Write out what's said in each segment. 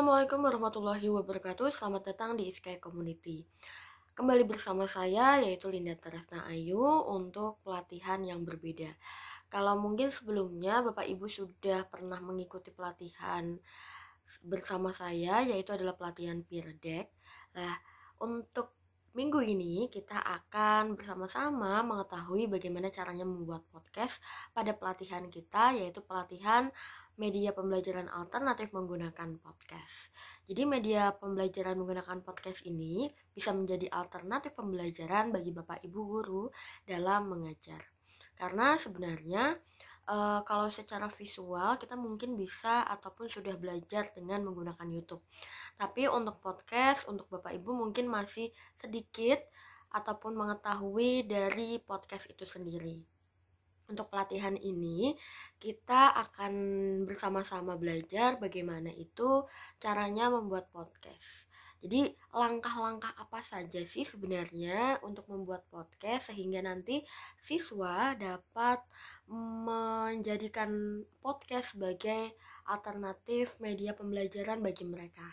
Assalamualaikum warahmatullahi wabarakatuh Selamat datang di Sky Community Kembali bersama saya yaitu Linda Teresna Ayu Untuk pelatihan yang berbeda Kalau mungkin sebelumnya Bapak Ibu sudah pernah mengikuti pelatihan Bersama saya yaitu adalah pelatihan peer deck Nah untuk Minggu ini kita akan bersama-sama mengetahui bagaimana caranya membuat podcast pada pelatihan kita yaitu pelatihan media pembelajaran alternatif menggunakan podcast. Jadi media pembelajaran menggunakan podcast ini bisa menjadi alternatif pembelajaran bagi Bapak Ibu guru dalam mengajar. Karena sebenarnya e, kalau secara visual kita mungkin bisa ataupun sudah belajar dengan menggunakan YouTube. Tapi untuk podcast untuk Bapak Ibu mungkin masih sedikit ataupun mengetahui dari podcast itu sendiri untuk pelatihan ini kita akan bersama-sama belajar bagaimana itu caranya membuat podcast. Jadi langkah-langkah apa saja sih sebenarnya untuk membuat podcast sehingga nanti siswa dapat menjadikan podcast sebagai alternatif media pembelajaran bagi mereka.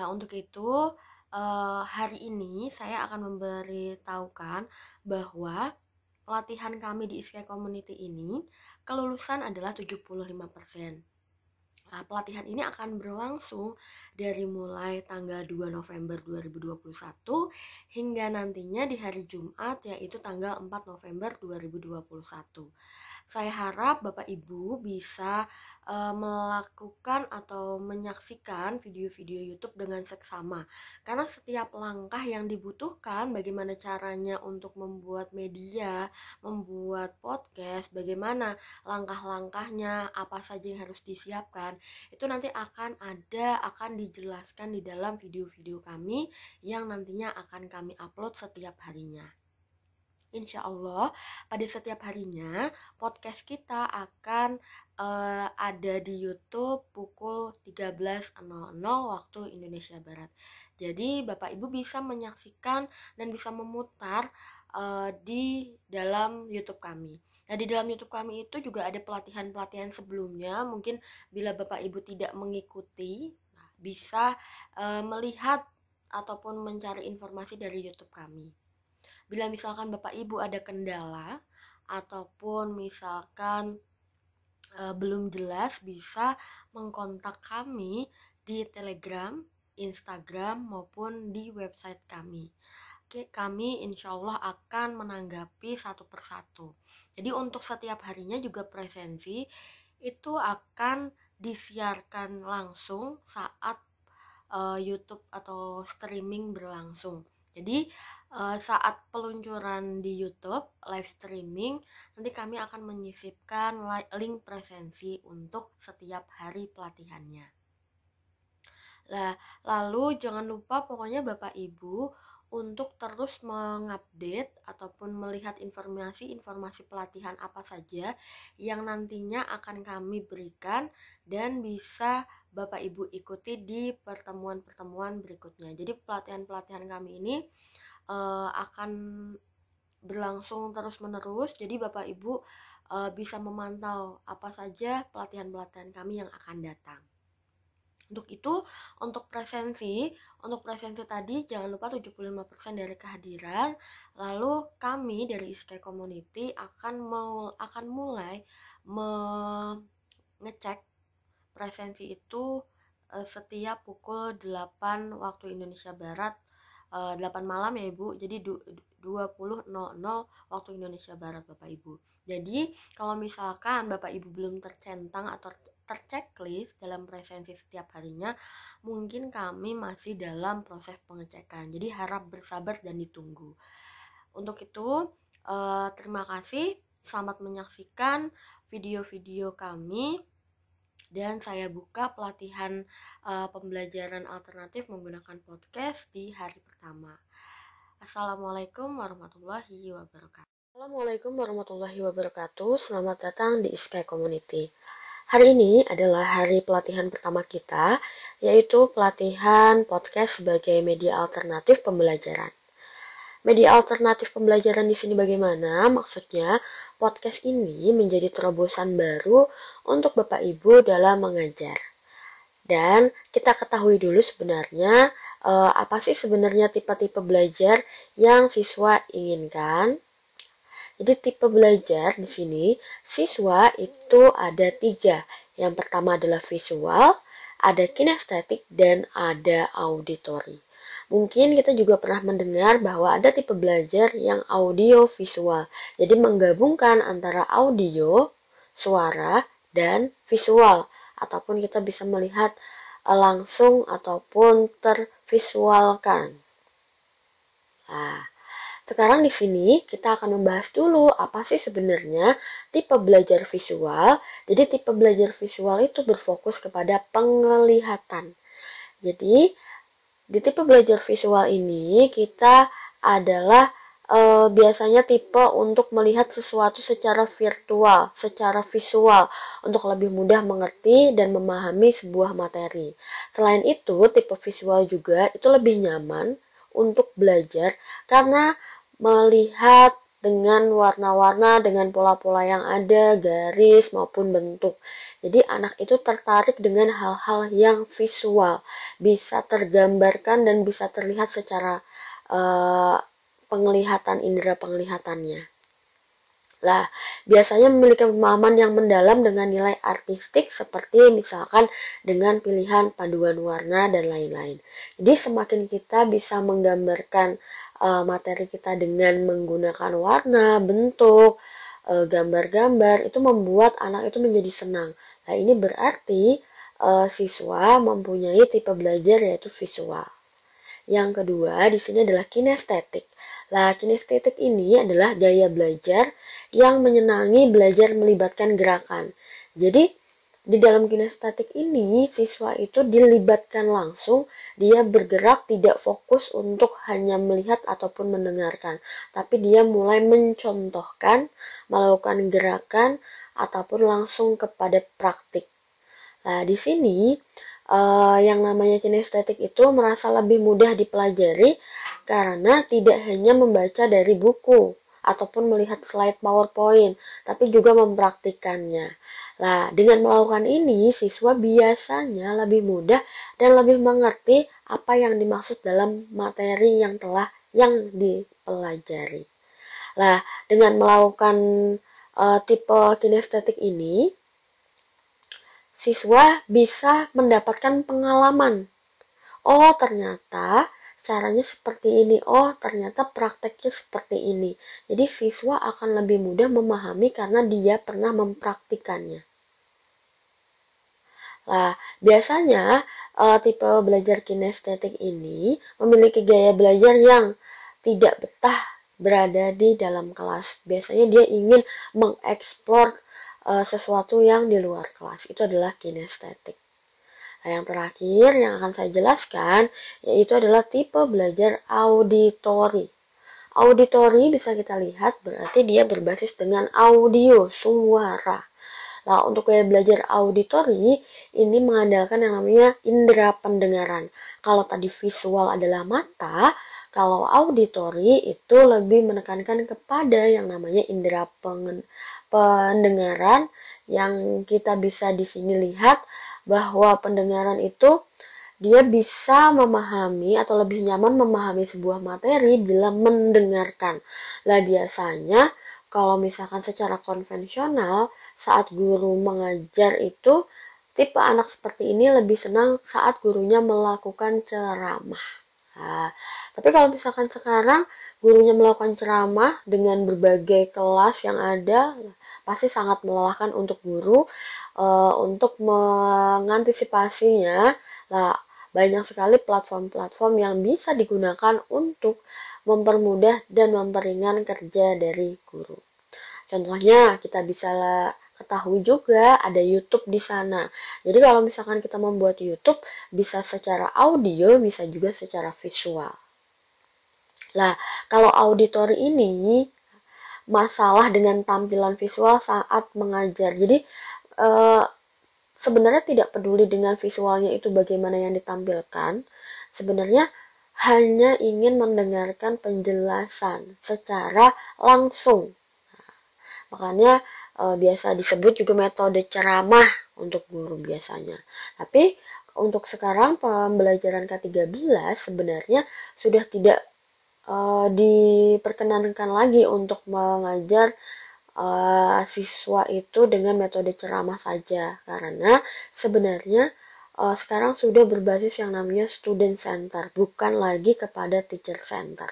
Nah, untuk itu eh, hari ini saya akan memberitahukan bahwa Pelatihan kami di ISKAI Community ini, kelulusan adalah 75%. Nah, pelatihan ini akan berlangsung dari mulai tanggal 2 November 2021 hingga nantinya di hari Jumat yaitu tanggal 4 November 2021. Saya harap Bapak Ibu bisa e, melakukan atau menyaksikan video-video YouTube dengan seksama. Karena setiap langkah yang dibutuhkan bagaimana caranya untuk membuat media, membuat podcast, bagaimana langkah-langkahnya, apa saja yang harus disiapkan, itu nanti akan ada akan dijelaskan di dalam video-video kami yang nantinya akan kami upload setiap harinya. Insya Allah pada setiap harinya podcast kita akan uh, ada di YouTube pukul 13.00 waktu Indonesia Barat. Jadi Bapak Ibu bisa menyaksikan dan bisa memutar uh, di dalam YouTube kami. Nah, di dalam YouTube kami itu juga ada pelatihan-pelatihan sebelumnya. Mungkin bila Bapak Ibu tidak mengikuti, nah, bisa uh, melihat ataupun mencari informasi dari YouTube kami bila misalkan Bapak Ibu ada kendala ataupun misalkan e, belum jelas bisa mengkontak kami di Telegram, Instagram maupun di website kami. Oke, kami insya Allah akan menanggapi satu persatu. Jadi untuk setiap harinya juga presensi itu akan disiarkan langsung saat uh, YouTube atau streaming berlangsung. Jadi Eh, saat peluncuran di YouTube live streaming nanti kami akan menyisipkan link presensi untuk setiap hari pelatihannya. Lah, lalu jangan lupa pokoknya Bapak Ibu untuk terus mengupdate ataupun melihat informasi-informasi pelatihan apa saja yang nantinya akan kami berikan dan bisa Bapak Ibu ikuti di pertemuan-pertemuan berikutnya. Jadi pelatihan-pelatihan kami ini uh, akan berlangsung terus-menerus. Jadi Bapak Ibu uh, bisa memantau apa saja pelatihan-pelatihan kami yang akan datang. Untuk itu, untuk presensi, untuk presensi tadi jangan lupa 75% dari kehadiran. Lalu kami dari ISK Community akan mau akan mulai mengecek presensi itu eh, setiap pukul 8 waktu Indonesia Barat 8 eh, malam ya Ibu. Jadi 20.00 waktu Indonesia Barat Bapak Ibu. Jadi kalau misalkan Bapak Ibu belum tercentang atau terchecklist dalam presensi setiap harinya, mungkin kami masih dalam proses pengecekan. Jadi harap bersabar dan ditunggu. Untuk itu, eh, terima kasih. Selamat menyaksikan video-video kami dan saya buka pelatihan uh, pembelajaran alternatif menggunakan podcast di hari pertama. Assalamualaikum warahmatullahi wabarakatuh. Assalamualaikum warahmatullahi wabarakatuh. Selamat datang di Sky Community. Hari ini adalah hari pelatihan pertama kita, yaitu pelatihan podcast sebagai media alternatif pembelajaran. Media alternatif pembelajaran di sini bagaimana? Maksudnya, Podcast ini menjadi terobosan baru untuk Bapak Ibu dalam mengajar. Dan kita ketahui dulu sebenarnya eh, apa sih sebenarnya tipe-tipe belajar yang siswa inginkan. Jadi tipe belajar di sini siswa itu ada tiga. Yang pertama adalah visual, ada kinestetik, dan ada auditori. Mungkin kita juga pernah mendengar bahwa ada tipe belajar yang audio visual. Jadi menggabungkan antara audio, suara, dan visual ataupun kita bisa melihat eh, langsung ataupun tervisualkan. Nah, sekarang di sini kita akan membahas dulu apa sih sebenarnya tipe belajar visual. Jadi tipe belajar visual itu berfokus kepada penglihatan. Jadi di tipe belajar visual ini kita adalah e, biasanya tipe untuk melihat sesuatu secara virtual, secara visual, untuk lebih mudah mengerti dan memahami sebuah materi. Selain itu, tipe visual juga itu lebih nyaman untuk belajar karena melihat dengan warna-warna, dengan pola-pola yang ada, garis maupun bentuk. Jadi anak itu tertarik dengan hal-hal yang visual, bisa tergambarkan dan bisa terlihat secara uh, penglihatan indera penglihatannya. Lah, biasanya memiliki pemahaman yang mendalam dengan nilai artistik seperti misalkan dengan pilihan paduan warna dan lain-lain. Jadi semakin kita bisa menggambarkan uh, materi kita dengan menggunakan warna, bentuk, eh, gambar-gambar itu membuat anak itu menjadi senang. Nah, ini berarti e, siswa mempunyai tipe belajar yaitu visual. Yang kedua di sini adalah kinestetik. Nah, kinestetik ini adalah gaya belajar yang menyenangi belajar melibatkan gerakan. Jadi, di dalam kinestetik ini siswa itu dilibatkan langsung, dia bergerak tidak fokus untuk hanya melihat ataupun mendengarkan, tapi dia mulai mencontohkan, melakukan gerakan ataupun langsung kepada praktik. Nah, di sini uh, yang namanya kinestetik itu merasa lebih mudah dipelajari karena tidak hanya membaca dari buku ataupun melihat slide PowerPoint, tapi juga mempraktikannya. Nah, dengan melakukan ini, siswa biasanya lebih mudah dan lebih mengerti apa yang dimaksud dalam materi yang telah yang dipelajari. Nah, dengan melakukan uh, tipe kinestetik ini, siswa bisa mendapatkan pengalaman. Oh, ternyata caranya seperti ini. Oh, ternyata prakteknya seperti ini. Jadi siswa akan lebih mudah memahami karena dia pernah mempraktikannya. Nah, biasanya uh, tipe belajar kinestetik ini memiliki gaya belajar yang tidak betah berada di dalam kelas. Biasanya dia ingin mengeksplor uh, sesuatu yang di luar kelas. Itu adalah kinestetik. Nah, yang terakhir yang akan saya jelaskan yaitu adalah tipe belajar auditori. Auditori bisa kita lihat berarti dia berbasis dengan audio, suara. Nah, untuk kayak belajar auditori ini mengandalkan yang namanya indera pendengaran. Kalau tadi visual adalah mata, kalau auditori itu lebih menekankan kepada yang namanya indera pendengaran yang kita bisa di sini lihat bahwa pendengaran itu dia bisa memahami atau lebih nyaman memahami sebuah materi bila mendengarkan. Lah biasanya kalau misalkan secara konvensional saat guru mengajar itu tipe anak seperti ini lebih senang saat gurunya melakukan ceramah. Nah, tapi kalau misalkan sekarang gurunya melakukan ceramah dengan berbagai kelas yang ada, pasti sangat melelahkan untuk guru e, untuk mengantisipasinya. Nah, banyak sekali platform-platform yang bisa digunakan untuk mempermudah dan memperingan kerja dari guru. Contohnya kita bisa ketahui juga ada YouTube di sana. Jadi kalau misalkan kita membuat YouTube bisa secara audio, bisa juga secara visual. Lah, kalau auditori ini masalah dengan tampilan visual saat mengajar. Jadi e, sebenarnya tidak peduli dengan visualnya itu bagaimana yang ditampilkan. Sebenarnya hanya ingin mendengarkan penjelasan secara langsung. Nah, makanya e, biasa disebut juga metode ceramah untuk guru biasanya. Tapi untuk sekarang pembelajaran K13 sebenarnya sudah tidak uh, diperkenankan lagi untuk mengajar uh, siswa itu dengan metode ceramah saja karena sebenarnya uh, sekarang sudah berbasis yang namanya student center bukan lagi kepada teacher center.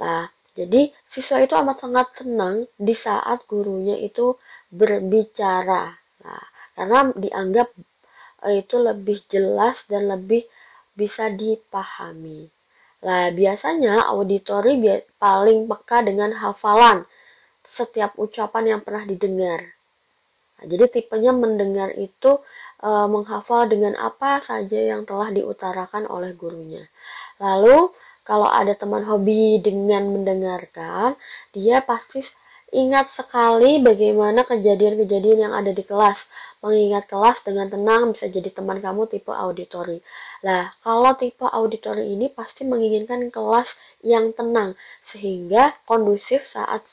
lah jadi siswa itu amat sangat senang di saat gurunya itu berbicara. Nah, karena dianggap itu lebih jelas dan lebih bisa dipahami. Lah biasanya auditori bi paling peka dengan hafalan setiap ucapan yang pernah didengar. Nah, jadi tipenya mendengar itu e, menghafal dengan apa saja yang telah diutarakan oleh gurunya. Lalu kalau ada teman hobi dengan mendengarkan, dia pasti ingat sekali bagaimana kejadian-kejadian yang ada di kelas. Mengingat kelas dengan tenang bisa jadi teman kamu tipe auditori. Nah, kalau tipe auditori ini pasti menginginkan kelas yang tenang sehingga kondusif saat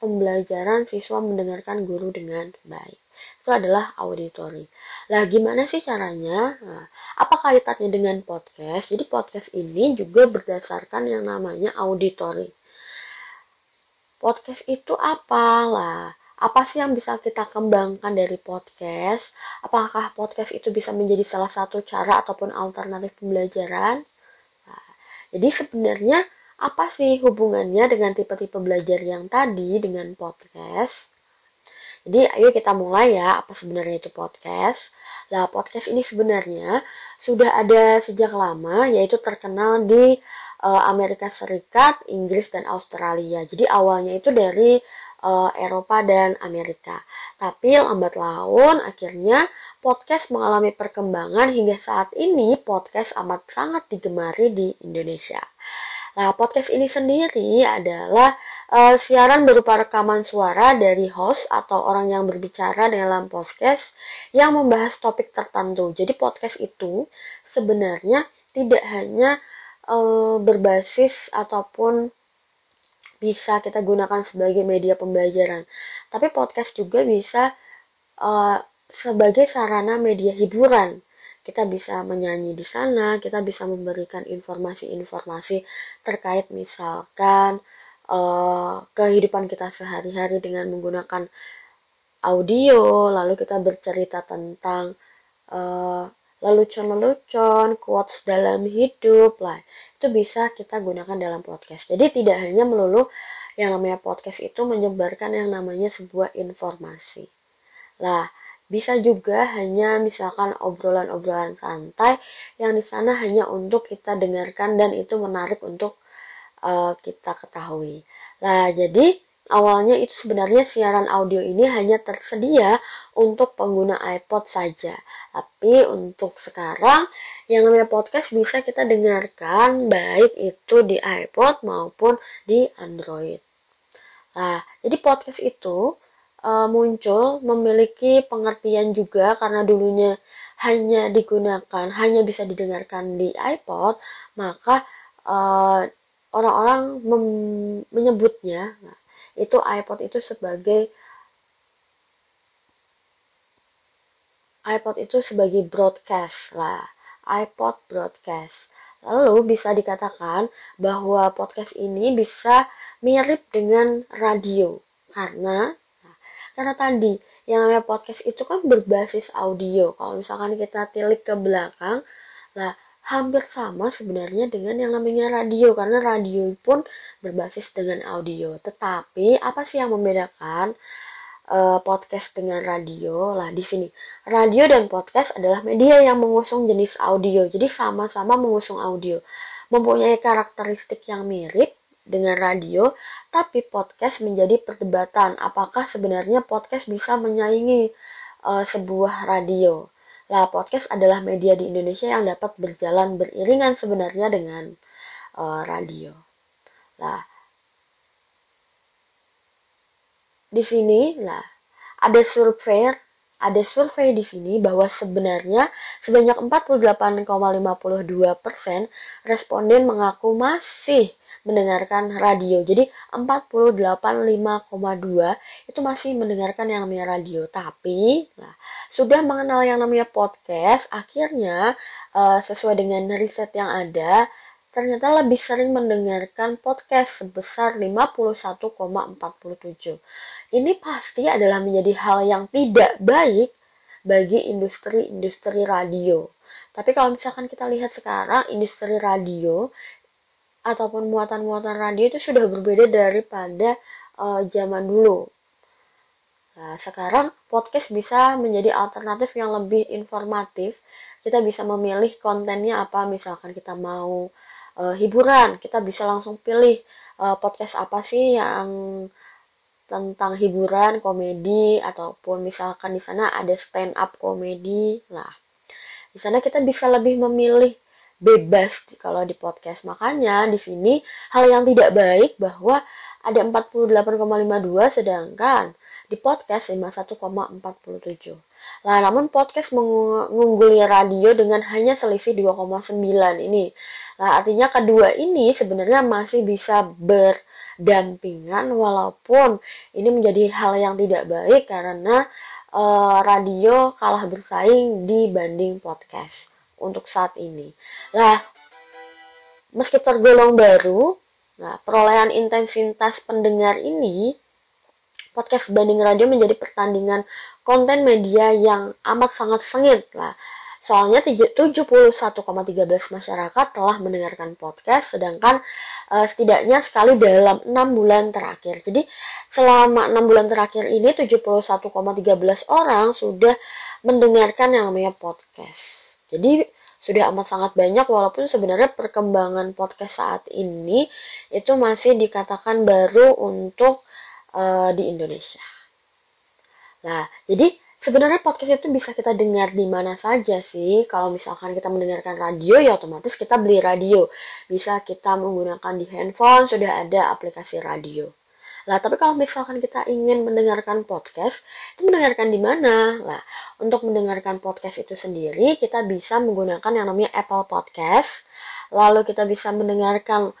pembelajaran siswa mendengarkan guru dengan baik. Itu adalah auditori. Nah, gimana sih caranya? Nah, apa kaitannya dengan podcast? Jadi podcast ini juga berdasarkan yang namanya auditori. Podcast itu apalah? apa sih yang bisa kita kembangkan dari podcast? Apakah podcast itu bisa menjadi salah satu cara ataupun alternatif pembelajaran? Nah, jadi sebenarnya apa sih hubungannya dengan tipe-tipe belajar yang tadi dengan podcast? Jadi ayo kita mulai ya, apa sebenarnya itu podcast? Nah, podcast ini sebenarnya sudah ada sejak lama, yaitu terkenal di eh, Amerika Serikat, Inggris, dan Australia. Jadi awalnya itu dari uh, Eropa dan Amerika. Tapi lambat laun akhirnya podcast mengalami perkembangan hingga saat ini podcast amat sangat digemari di Indonesia. Nah, podcast ini sendiri adalah uh, siaran berupa rekaman suara dari host atau orang yang berbicara dalam podcast yang membahas topik tertentu. Jadi podcast itu sebenarnya tidak hanya uh, berbasis ataupun bisa kita gunakan sebagai media pembelajaran. Tapi podcast juga bisa uh, sebagai sarana media hiburan. Kita bisa menyanyi di sana, kita bisa memberikan informasi-informasi terkait misalkan uh, kehidupan kita sehari-hari dengan menggunakan audio, lalu kita bercerita tentang uh, lelucon-lelucon, quotes dalam hidup lah itu bisa kita gunakan dalam podcast. Jadi tidak hanya melulu yang namanya podcast itu menyebarkan yang namanya sebuah informasi. Lah, bisa juga hanya misalkan obrolan-obrolan santai yang di sana hanya untuk kita dengarkan dan itu menarik untuk uh, kita ketahui. Lah jadi awalnya itu sebenarnya siaran audio ini hanya tersedia untuk pengguna iPod saja. Tapi untuk sekarang yang namanya podcast bisa kita dengarkan baik itu di iPod maupun di Android. Nah, jadi podcast itu e, muncul memiliki pengertian juga karena dulunya hanya digunakan, hanya bisa didengarkan di iPod, maka eh, orang-orang e, menyebutnya nah, itu iPod itu sebagai iPod itu sebagai broadcast lah iPod Broadcast. Lalu bisa dikatakan bahwa podcast ini bisa mirip dengan radio karena karena tadi yang namanya podcast itu kan berbasis audio. Kalau misalkan kita tilik ke belakang, lah hampir sama sebenarnya dengan yang namanya radio karena radio pun berbasis dengan audio. Tetapi apa sih yang membedakan? uh, podcast dengan radio lah di sini. Radio dan podcast adalah media yang mengusung jenis audio, jadi sama-sama mengusung audio, mempunyai karakteristik yang mirip dengan radio, tapi podcast menjadi perdebatan apakah sebenarnya podcast bisa menyaingi uh, sebuah radio. Lah, podcast adalah media di Indonesia yang dapat berjalan beriringan sebenarnya dengan uh, radio. Lah, di sini lah ada survei ada survei di sini bahwa sebenarnya sebanyak 48,52 persen responden mengaku masih mendengarkan radio. Jadi 48,5,2 itu masih mendengarkan yang namanya radio. Tapi nah, sudah mengenal yang namanya podcast, akhirnya uh, sesuai dengan riset yang ada, ternyata lebih sering mendengarkan podcast sebesar 51,47. Ini pasti adalah menjadi hal yang tidak baik bagi industri-industri radio. Tapi kalau misalkan kita lihat sekarang industri radio ataupun muatan-muatan radio itu sudah berbeda daripada uh, zaman dulu. Nah, sekarang podcast bisa menjadi alternatif yang lebih informatif. Kita bisa memilih kontennya apa, misalkan kita mau uh, hiburan kita bisa langsung pilih uh, podcast apa sih yang tentang hiburan komedi ataupun misalkan di sana ada stand up komedi lah di sana kita bisa lebih memilih bebas kalau di podcast makanya di sini hal yang tidak baik bahwa ada 48,52 sedangkan di podcast 51,47. lah namun podcast mengungguli radio dengan hanya selisih 2,9 ini. Nah, artinya kedua ini sebenarnya masih bisa berdampingan walaupun ini menjadi hal yang tidak baik karena e, radio kalah bersaing dibanding podcast untuk saat ini. lah meski tergolong baru, nah perolehan intensitas pendengar ini podcast banding radio menjadi pertandingan konten media yang amat sangat sengit lah Soalnya 71,13 masyarakat telah mendengarkan podcast, sedangkan uh, setidaknya sekali dalam 6 bulan terakhir. Jadi selama 6 bulan terakhir ini 71,13 orang sudah mendengarkan yang namanya podcast. Jadi sudah amat sangat banyak walaupun sebenarnya perkembangan podcast saat ini itu masih dikatakan baru untuk uh, di Indonesia. Nah, jadi Sebenarnya podcast itu bisa kita dengar di mana saja sih. Kalau misalkan kita mendengarkan radio ya otomatis kita beli radio. Bisa kita menggunakan di handphone sudah ada aplikasi radio. Lah, tapi kalau misalkan kita ingin mendengarkan podcast, itu mendengarkan di mana? Lah, untuk mendengarkan podcast itu sendiri kita bisa menggunakan yang namanya Apple Podcast. Lalu kita bisa mendengarkan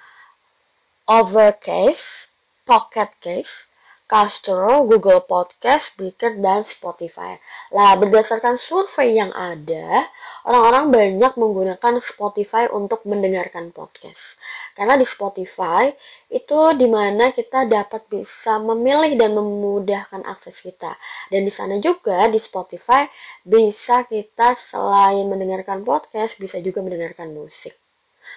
Overcast, Pocket Case, Castro, Google Podcast, Breaker, dan Spotify. Lah, berdasarkan survei yang ada, orang-orang banyak menggunakan Spotify untuk mendengarkan podcast. Karena di Spotify itu dimana kita dapat bisa memilih dan memudahkan akses kita. Dan di sana juga di Spotify bisa kita selain mendengarkan podcast, bisa juga mendengarkan musik.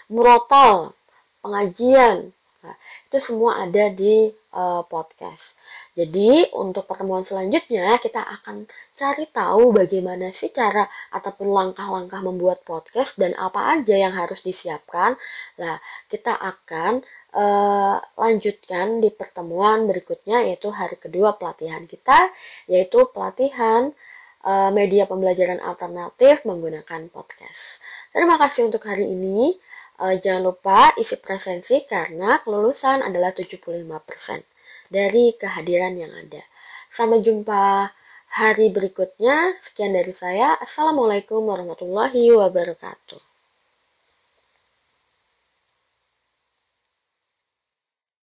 Murotol, pengajian, nah, itu semua ada di uh, podcast. Jadi untuk pertemuan selanjutnya kita akan cari tahu bagaimana sih cara ataupun langkah-langkah membuat podcast dan apa aja yang harus disiapkan. Nah, kita akan uh, lanjutkan di pertemuan berikutnya yaitu hari kedua pelatihan kita yaitu pelatihan uh, media pembelajaran alternatif menggunakan podcast. Terima kasih untuk hari ini. Uh, jangan lupa isi presensi karena kelulusan adalah 75% dari kehadiran yang ada. Sampai jumpa hari berikutnya. Sekian dari saya. Assalamualaikum warahmatullahi wabarakatuh.